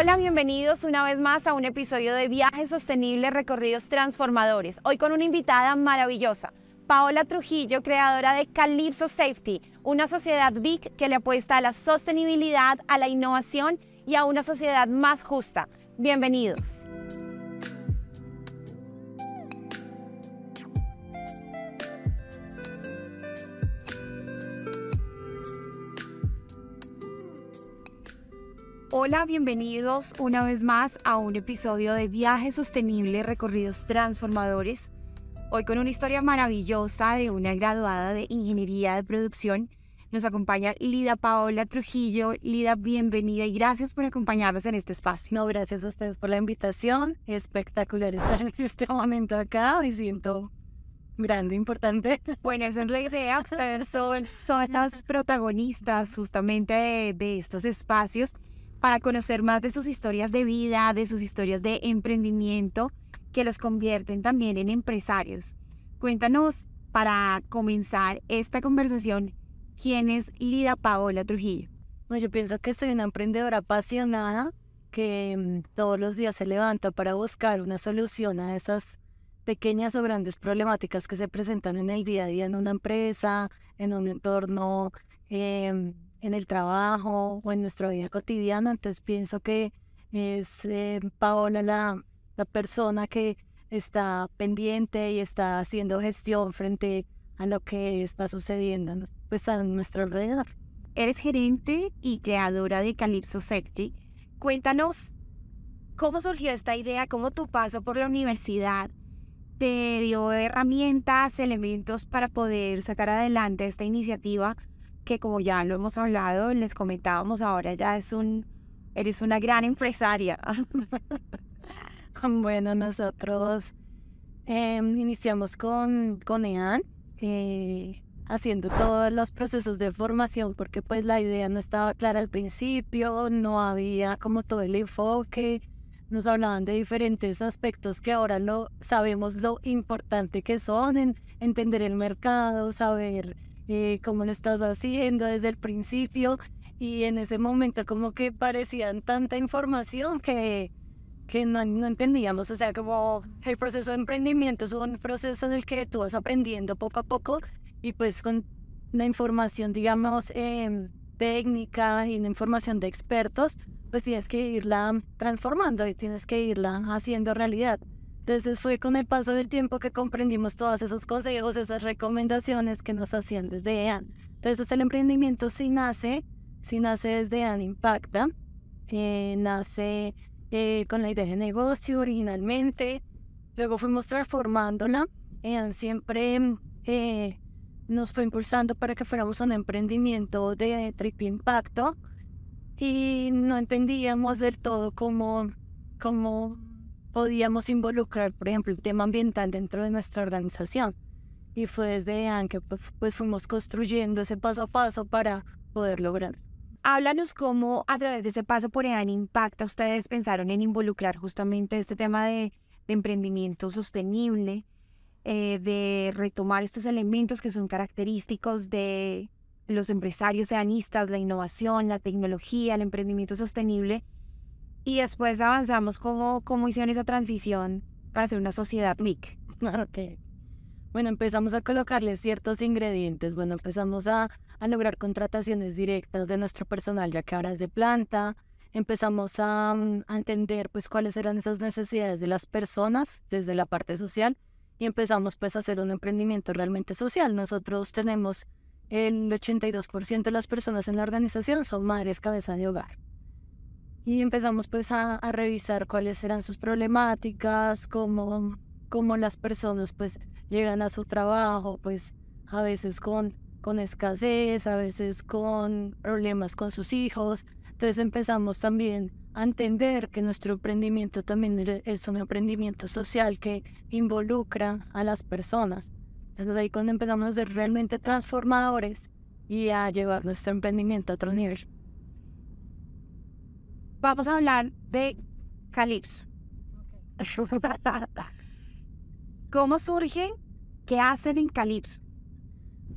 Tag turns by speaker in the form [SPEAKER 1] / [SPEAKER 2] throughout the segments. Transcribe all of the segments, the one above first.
[SPEAKER 1] Hola, bienvenidos una vez más a un episodio de Viajes Sostenibles, Recorridos Transformadores. Hoy con una invitada maravillosa, Paola Trujillo, creadora de Calypso Safety, una sociedad big que le apuesta a la sostenibilidad, a la innovación y a una sociedad más justa. Bienvenidos. Hola, bienvenidos una vez más a un episodio de Viaje Sostenible, Recorridos Transformadores. Hoy con una historia maravillosa de una graduada de Ingeniería de Producción. Nos acompaña Lida Paola Trujillo. Lida, bienvenida y gracias por acompañarnos en este espacio. No, gracias a ustedes
[SPEAKER 2] por la invitación. Espectacular estar en este momento acá. Me siento grande, importante. Bueno, esa es la idea. Ustedes son, las protagonistas
[SPEAKER 1] justamente de estos espacios para conocer más de sus historias de vida, de sus historias de emprendimiento que los convierten también en empresarios. Cuéntanos, para comenzar esta conversación, ¿quién es Lida Paola
[SPEAKER 2] Trujillo? Bueno, yo pienso que soy una emprendedora apasionada que mm, todos los días se levanta para buscar una solución a esas pequeñas o grandes problemáticas que se presentan en el día a día en una empresa, en un entorno em, en el trabajo o en nuestra vida cotidiana. Entonces pienso que es eh, Paola la, la persona que está pendiente y está haciendo gestión frente a lo que está sucediendo pues, a nuestro alrededor. Eres
[SPEAKER 1] gerente y creadora de Calypso Secti. Cuéntanos cómo surgió esta idea, cómo tu paso por la universidad te dio herramientas, elementos para poder sacar adelante esta iniciativa que como ya lo hemos hablado, les comentábamos ahora, ya es un, eres una gran empresaria.
[SPEAKER 2] bueno, nosotros em, iniciamos con, con EAN, eh, haciendo todos los procesos de formación, porque pues la idea no estaba clara al principio, no había como todo el enfoque, nos hablaban de diferentes aspectos que ahora lo sabemos lo importante que son, en, entender el mercado, saber eh, como lo estaba haciendo desde el principio. Y en ese momento como que parecían tanta información que, que no, entendíamos. O sea, como el proceso de emprendimiento es un proceso en el que tú vas aprendiendo poco a poco y pues con la información, digamos, em, técnica y la información de expertos, pues tienes que irla transformando y tienes que irla haciendo realidad. Entonces fue con el paso del tiempo que comprendimos todos esos consejos, esas recomendaciones que nos hacían desde EAN. Entonces el emprendimiento sí nace, sí nace desde EAN Impacta, eh, nace eh, con la idea de negocio originalmente, luego fuimos transformándola, EAN siempre eh, nos fue impulsando para que fuéramos un emprendimiento de triple impacto y no entendíamos del todo como. cómo podíamos involucrar, por ejemplo, el tema ambiental dentro de nuestra organización. Y fue desde que pues, pues, fuimos construyendo ese paso a paso para poder
[SPEAKER 1] lograr. Háblanos cómo a través de ese paso por EAN Impacta ustedes pensaron en involucrar justamente este tema de, emprendimiento sostenible, eh, de retomar estos elementos que son característicos de los empresarios eanistas, la innovación, la tecnología, el emprendimiento sostenible y después avanzamos como como hicieron esa transición para hacer una sociedad MIC.
[SPEAKER 2] Ah, bueno, empezamos a colocarle ciertos ingredientes. Bueno, empezamos a, lograr contrataciones directas de nuestro personal, ya que ahora es de planta. Empezamos a, mm, a entender pues cuáles eran esas necesidades de las personas desde la parte social y empezamos pues a hacer un emprendimiento realmente social. Nosotros tenemos el 82% de las personas en la organización son madres cabeza de hogar y empezamos pues a, revisar cuáles eran sus problemáticas, cómo, como las personas pues llegan a su trabajo, pues a veces con, con escasez, a veces con problemas con sus hijos. Entonces empezamos también a entender que nuestro emprendimiento también e-, es un emprendimiento social que involucra a las personas. Entonces ahí cuando empezamos a ser realmente transformadores y a llevar nuestro emprendimiento a otro nivel vamos a hablar de Calypso.
[SPEAKER 1] ¿Cómo surgen? ¿Qué hacen
[SPEAKER 2] en Calypso?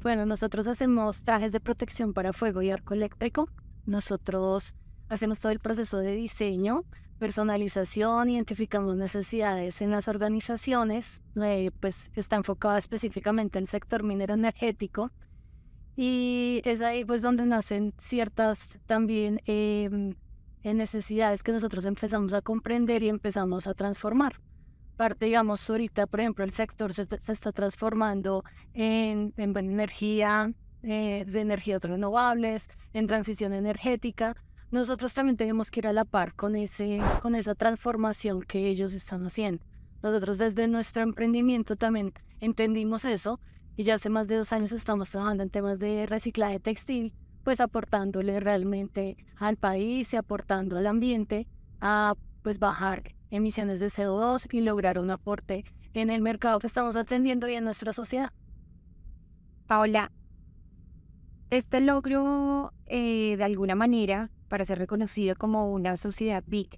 [SPEAKER 2] Bueno, nosotros hacemos trajes de protección para fuego y arco eléctrico. Nosotros hacemos todo el proceso de diseño, personalización, identificamos necesidades en las organizaciones, eh, pues está enfocada específicamente en el sector minero energético. Y es ahí pues donde nacen ciertas también em, en necesidades que nosotros empezamos a comprender y empezamos a transformar. Parte, digamos, ahorita, por ejemplo, el sector se, está transformando en, en energía, eh, de energías renovables, en transición energética. Nosotros también tenemos que ir a la par con, ese, con esa transformación que ellos están haciendo. Nosotros desde nuestro emprendimiento también entendimos eso y ya hace más de dos años estamos trabajando en temas de reciclaje textil pues aportándole realmente al país y aportando al ambiente a pues bajar emisiones de CO2 y lograr un aporte en el mercado que estamos atendiendo y en nuestra sociedad.
[SPEAKER 1] Paola, este logro eh, de alguna manera para ser reconocido como una sociedad big,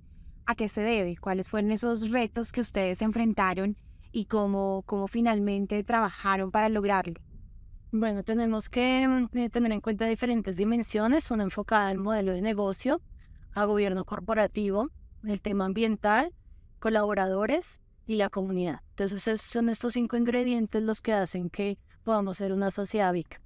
[SPEAKER 1] ¿a qué se debe? ¿Cuáles fueron esos retos que ustedes enfrentaron y cómo, cómo finalmente trabajaron
[SPEAKER 2] para lograrlo? Bueno, tenemos que mm, eh, tener en cuenta diferentes dimensiones, una enfocada al modelo de negocio, a gobierno corporativo, el tema ambiental, colaboradores y la comunidad. Entonces son estos cinco ingredientes los que hacen que podamos ser una sociedad VIC.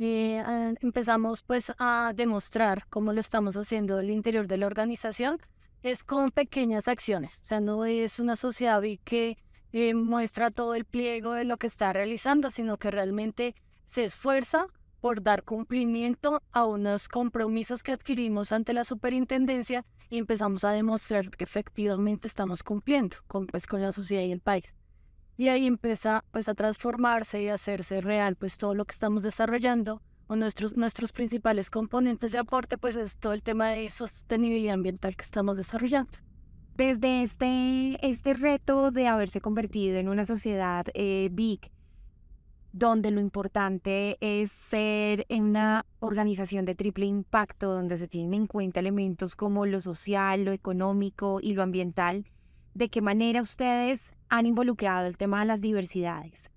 [SPEAKER 2] Eh, ah, empezamos pues a demostrar cómo lo estamos haciendo el interior de la organización, es con pequeñas acciones, o sea, no es una sociedad VIC que eh, muestra todo el pliego de lo que está realizando, sino que realmente se esfuerza por dar cumplimiento a unos compromisos que adquirimos ante la superintendencia y empezamos a demostrar que efectivamente estamos cumpliendo con, pues, con la sociedad y el país. Y ahí empieza pues, a transformarse y hacerse real pues, todo lo que estamos desarrollando o nuestros, nuestros principales componentes de aporte pues, es todo el tema de sostenibilidad ambiental que estamos desarrollando desde
[SPEAKER 1] este, este reto de haberse convertido en una sociedad big, eh, donde lo importante es ser en una organización de triple impacto, donde se tienen en cuenta elementos como lo social, lo económico y lo ambiental,
[SPEAKER 2] ¿de qué manera ustedes han involucrado el tema de las diversidades?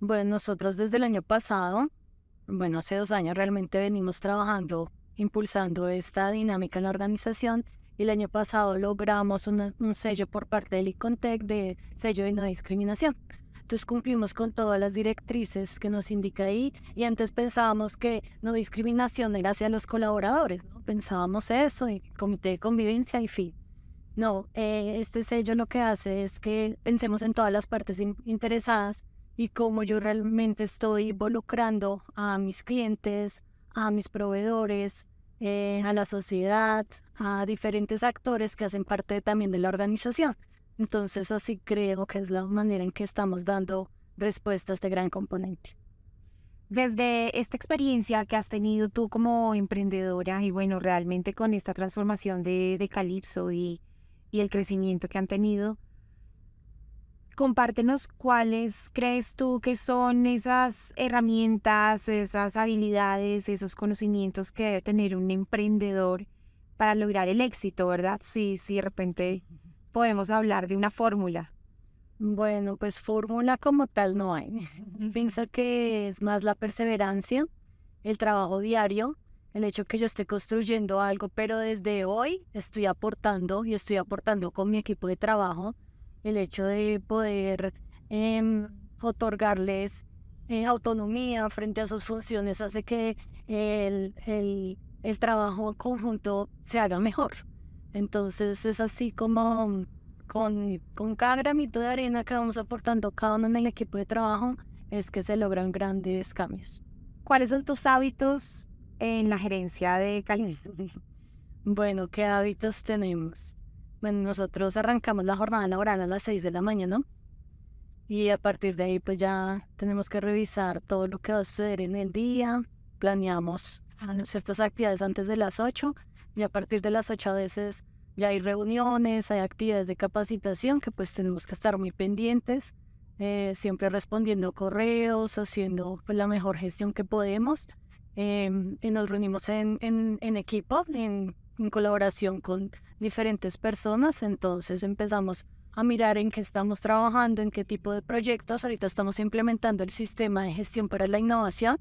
[SPEAKER 2] Bueno, nosotros desde el año pasado, bueno, hace dos años realmente venimos trabajando, impulsando esta dinámica en la organización y el año pasado logramos un sello por parte del ICONTEC de sello de no discriminación. Entonces cumplimos con todas las directrices que nos indica ahí y antes pensábamos que no discriminación era hacia los colaboradores, ¿no? pensábamos eso, y comité de convivencia y fin. No, eh, este sello lo que hace es que pensemos en todas las partes interesadas y cómo yo realmente estoy involucrando a mis clientes, a mis proveedores, eh, a la sociedad, a diferentes actores que hacen parte también de la organización. Entonces así creo que es la manera en que estamos dando respuestas de este gran componente.
[SPEAKER 1] Desde esta experiencia que has tenido tú como emprendedora y bueno, realmente con esta transformación de, de Calypso y el crecimiento que han tenido, compártenos cuáles crees tú que son esas herramientas, esas habilidades, esos conocimientos que debe tener un emprendedor para lograr el éxito, ¿verdad? Sí, sí, de repente
[SPEAKER 2] podemos hablar de una fórmula. Bueno, pues fórmula como tal no hay. Pienso que es más la perseverancia, el trabajo diario, el hecho que yo esté construyendo algo, pero desde hoy estoy aportando y estoy aportando con mi equipo de trabajo el hecho de poder em, otorgarles eh, autonomía frente a sus funciones hace que el, trabajo conjunto se haga mejor. Entonces es así como con, cada gramito de arena que vamos aportando cada uno en el equipo de trabajo es que se logran grandes cambios. ¿Cuáles son tus hábitos en la gerencia de calidad? Bueno, ¿qué hábitos tenemos? bueno, nosotros arrancamos la jornada laboral a las 6 de la mañana ¿no? y a partir de ahí pues ya tenemos que revisar todo lo que va a suceder en el día, planeamos ciertas actividades antes de las 8 y a partir de las 8 a veces ya hay reuniones, hay actividades de capacitación que pues tenemos que estar muy pendientes, eh, siempre respondiendo correos, haciendo pues, la mejor gestión que podemos. Em, y nos reunimos en, en, en equipo, en en colaboración con diferentes personas. Entonces empezamos a mirar en qué estamos trabajando, en qué tipo de proyectos. Ahorita estamos implementando el sistema de gestión para la innovación.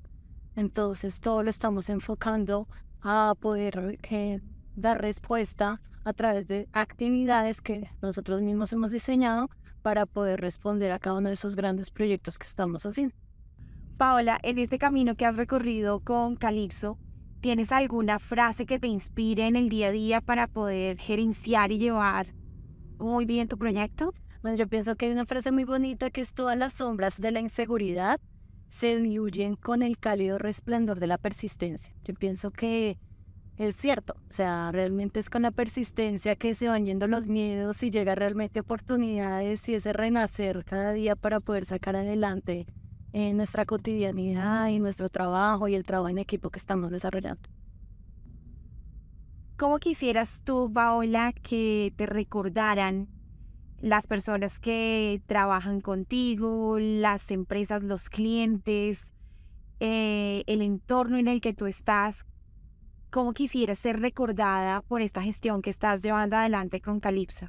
[SPEAKER 2] Entonces todo lo estamos enfocando a poder dar respuesta a través de actividades que nosotros mismos hemos diseñado para poder responder a cada uno de esos grandes proyectos que estamos haciendo.
[SPEAKER 1] Paola, en este camino que has recorrido con Calipso, ¿Tienes alguna frase que te inspire en el día a día para poder gerenciar y llevar
[SPEAKER 2] muy bien tu proyecto? Bueno, yo pienso que hay una frase muy bonita que es todas las sombras de la inseguridad se diluyen con el cálido resplandor de la persistencia. Yo pienso que es cierto, o sea, realmente es con la persistencia que se van yendo los miedos y llega realmente oportunidades y ese renacer cada día para poder sacar adelante en nuestra cotidianidad y nuestro trabajo y el trabajo en equipo que estamos desarrollando. ¿Cómo quisieras tú, Paola, que te recordaran
[SPEAKER 1] las personas que trabajan contigo, las empresas, los clientes, eh, el entorno en el que tú estás? ¿Cómo quisieras ser recordada por esta gestión que estás llevando adelante con Calypso?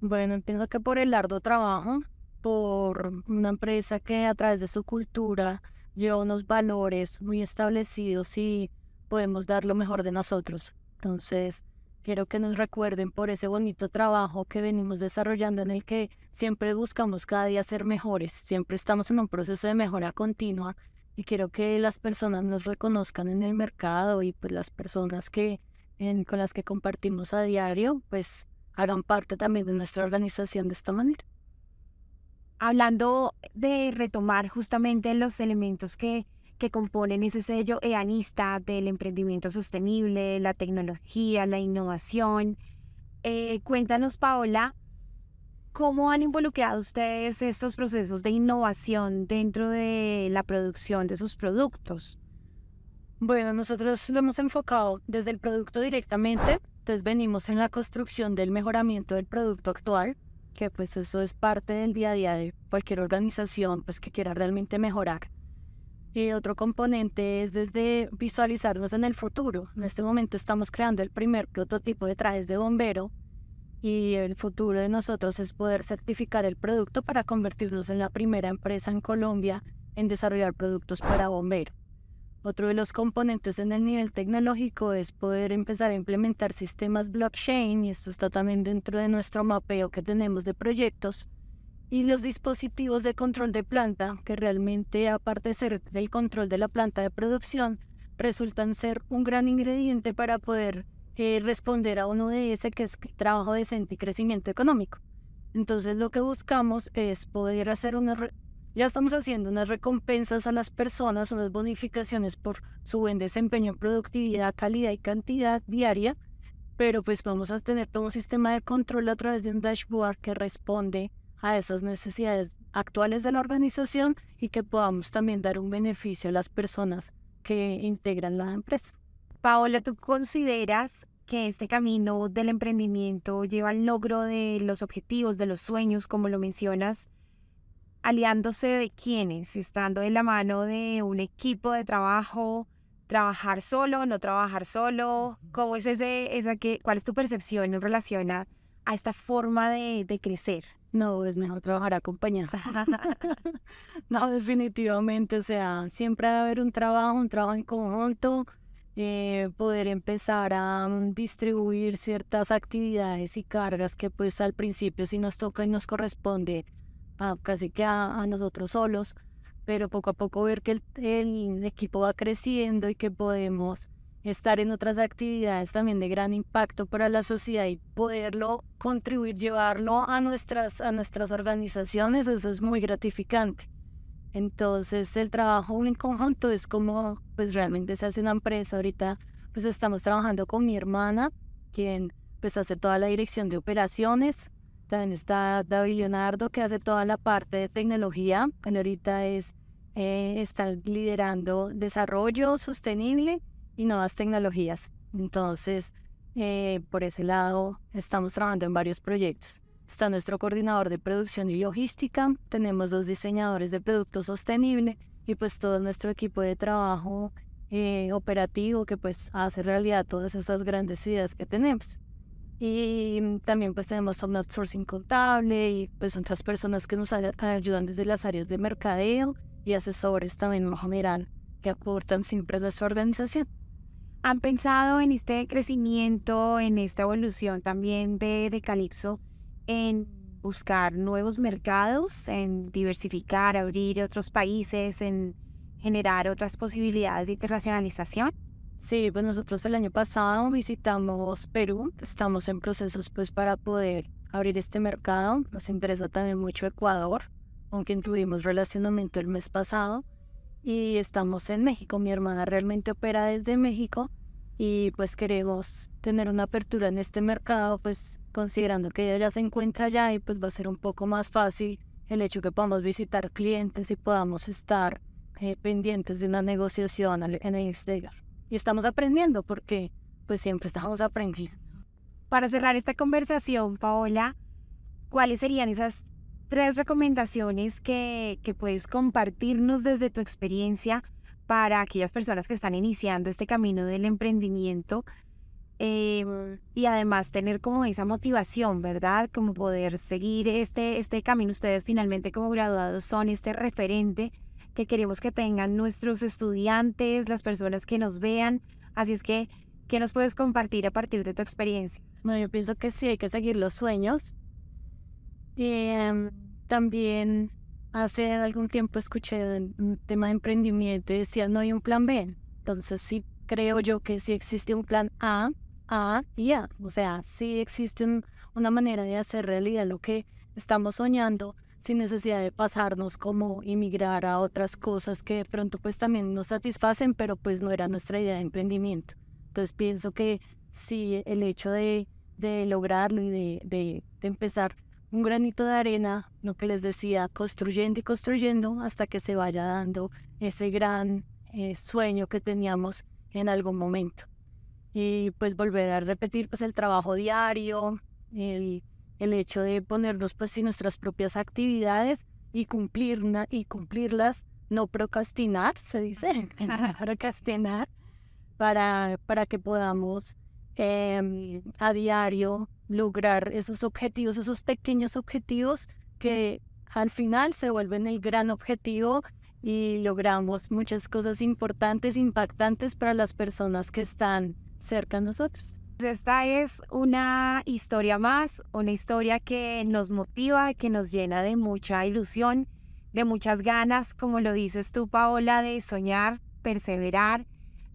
[SPEAKER 2] Bueno, pienso que por el arduo trabajo, por una empresa que a través de su cultura lleva unos valores muy establecidos y podemos dar lo mejor de nosotros. Entonces, quiero que nos recuerden por ese bonito trabajo que venimos desarrollando en el que siempre buscamos cada día ser mejores, siempre estamos en un proceso de mejora continua y quiero que las personas nos reconozcan en el mercado y pues las personas que con las que compartimos a diario, pues hagan parte también de nuestra organización de esta manera. Hablando de
[SPEAKER 1] retomar justamente los elementos que, que componen ese sello eanista del emprendimiento sostenible, la tecnología, la innovación, eh, cuéntanos, Paola, ¿cómo han involucrado ustedes estos procesos de innovación dentro de la producción de sus productos?
[SPEAKER 2] Bueno, nosotros lo hemos enfocado desde el producto directamente, entonces venimos en la construcción del mejoramiento del producto actual, que pues eso es parte del día a día de cualquier organización pues que quiera realmente mejorar. Y otro componente es desde visualizarnos en el futuro. En este momento estamos creando el primer prototipo de trajes de bombero y el futuro de nosotros es poder certificar el producto para convertirnos en la primera empresa en Colombia en desarrollar productos para bomberos. Otro de los componentes en el nivel tecnológico es poder empezar a implementar sistemas blockchain y esto está también dentro de nuestro mapeo que tenemos de proyectos y los dispositivos de control de planta que realmente aparte de ser del control de la planta de producción resultan ser un gran ingrediente para poder eh, responder a uno de ese que es trabajo decente y crecimiento económico. Entonces lo que buscamos es poder hacer una, ya estamos haciendo unas recompensas a las personas, unas bonificaciones por su buen desempeño en productividad, calidad y cantidad diaria, pero pues vamos a tener todo un sistema de control a través de un dashboard que responde a esas necesidades actuales de la organización y que podamos también dar un beneficio a las personas que integran la empresa. Paola, ¿tú consideras que este camino del emprendimiento lleva al
[SPEAKER 1] logro de los objetivos, de los sueños, como lo mencionas, aliándose de quienes, estando en la mano de un equipo de trabajo, trabajar solo, no trabajar solo, cómo es ese, esa que, cuál es tu percepción en relación a, esta
[SPEAKER 2] forma de, crecer. No, es mejor trabajar acompañada. no, definitivamente, o sea, siempre va haber un trabajo, un trabajo en conjunto, eh, poder empezar a mm, distribuir ciertas actividades y cargas que pues al principio sí nos toca y nos corresponde casi que a, nosotros solos, pero poco a poco ver que el, el, equipo va creciendo y que podemos estar en otras actividades también de gran impacto para la sociedad y poderlo contribuir, llevarlo a nuestras, a nuestras organizaciones, eso es muy gratificante. Entonces el trabajo en conjunto es como pues realmente se hace una empresa. Ahorita pues estamos trabajando con mi hermana, quien pues hace toda la dirección de operaciones, también está David Leonardo, que hace toda la parte de tecnología. Él ahorita es, eh, está liderando desarrollo sostenible y nuevas tecnologías. Entonces, eh, por ese lado, estamos trabajando en varios proyectos. Está nuestro coordinador de producción y logística, tenemos dos diseñadores de producto sostenible y pues todo nuestro equipo de trabajo eh, operativo que pues hace realidad todas esas grandes ideas que tenemos. Y mm, también pues tenemos un outsourcing contable y pues otras personas que nos ayudan desde las áreas de mercadeo y asesores también en general que aportan siempre a nuestra organización.
[SPEAKER 1] ¿Han pensado en este crecimiento, en esta evolución también de, de Calypso, en buscar nuevos mercados, en diversificar, abrir
[SPEAKER 2] otros países, en generar otras posibilidades de internacionalización? Sí, pues nosotros el año pasado visitamos Perú, estamos en procesos pues para poder abrir este mercado, nos interesa también mucho Ecuador, aunque tuvimos relacionamiento el mes pasado y estamos en México, mi hermana realmente opera desde México y pues queremos tener una apertura en este mercado, pues considerando que ella ya se encuentra allá y pues va a ser un poco más fácil el hecho que podamos visitar clientes y podamos estar eh, pendientes de una negociación en el exterior y estamos aprendiendo porque pues siempre estamos aprendiendo. Para cerrar esta conversación,
[SPEAKER 1] Paola, ¿cuáles serían esas tres recomendaciones que, puedes compartirnos desde tu experiencia para aquellas personas que están iniciando este camino del emprendimiento em, y además tener como esa motivación, ¿verdad? Como poder seguir este, este camino. Ustedes finalmente como graduados son este referente que queremos que tengan nuestros estudiantes, las personas que nos vean. Así es que, ¿qué nos puedes compartir a partir de tu experiencia? Bueno, yo pienso que sí, hay que seguir los sueños.
[SPEAKER 2] Y, em, también hace algún tiempo escuché un tema de emprendimiento y decía, no hay un plan B. Entonces sí creo yo que sí existe un plan A, A y A. O sea, sí existe una manera de hacer realidad lo que estamos soñando sin necesidad de pasarnos como inmigrar a otras cosas que de pronto pues también nos satisfacen, pero pues no era nuestra idea de emprendimiento. Entonces pienso que sí, el hecho de, de lograrlo y de, empezar un granito de arena, lo que les decía, construyendo y construyendo hasta que se vaya dando ese gran eh, sueño que teníamos en algún momento. Y pues volver a repetir pues el trabajo diario, el hecho de ponernos pues en nuestras propias actividades y, cumplir y cumplirlas, no procrastinar, se dice, procrastinar, para, para que podamos em, a diario lograr esos objetivos, esos pequeños objetivos que al final se vuelven el gran objetivo y logramos muchas cosas importantes, impactantes para las personas que están cerca de nosotros. Esta es una historia más, una
[SPEAKER 1] historia que nos motiva, que nos llena de mucha ilusión, de muchas ganas, como lo dices tú, Paola, de soñar, perseverar,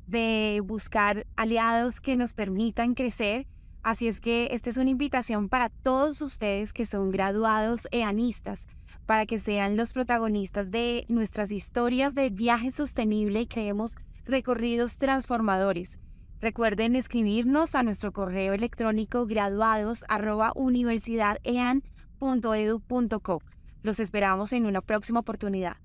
[SPEAKER 1] de buscar aliados que nos permitan crecer. Así es que esta es una invitación para todos ustedes que son graduados eanistas, para que sean los protagonistas de nuestras historias de viaje sostenible y creemos recorridos transformadores. Recuerden escribirnos a nuestro correo electrónico graduados@universidadean.edu.co. Los esperamos en una próxima oportunidad.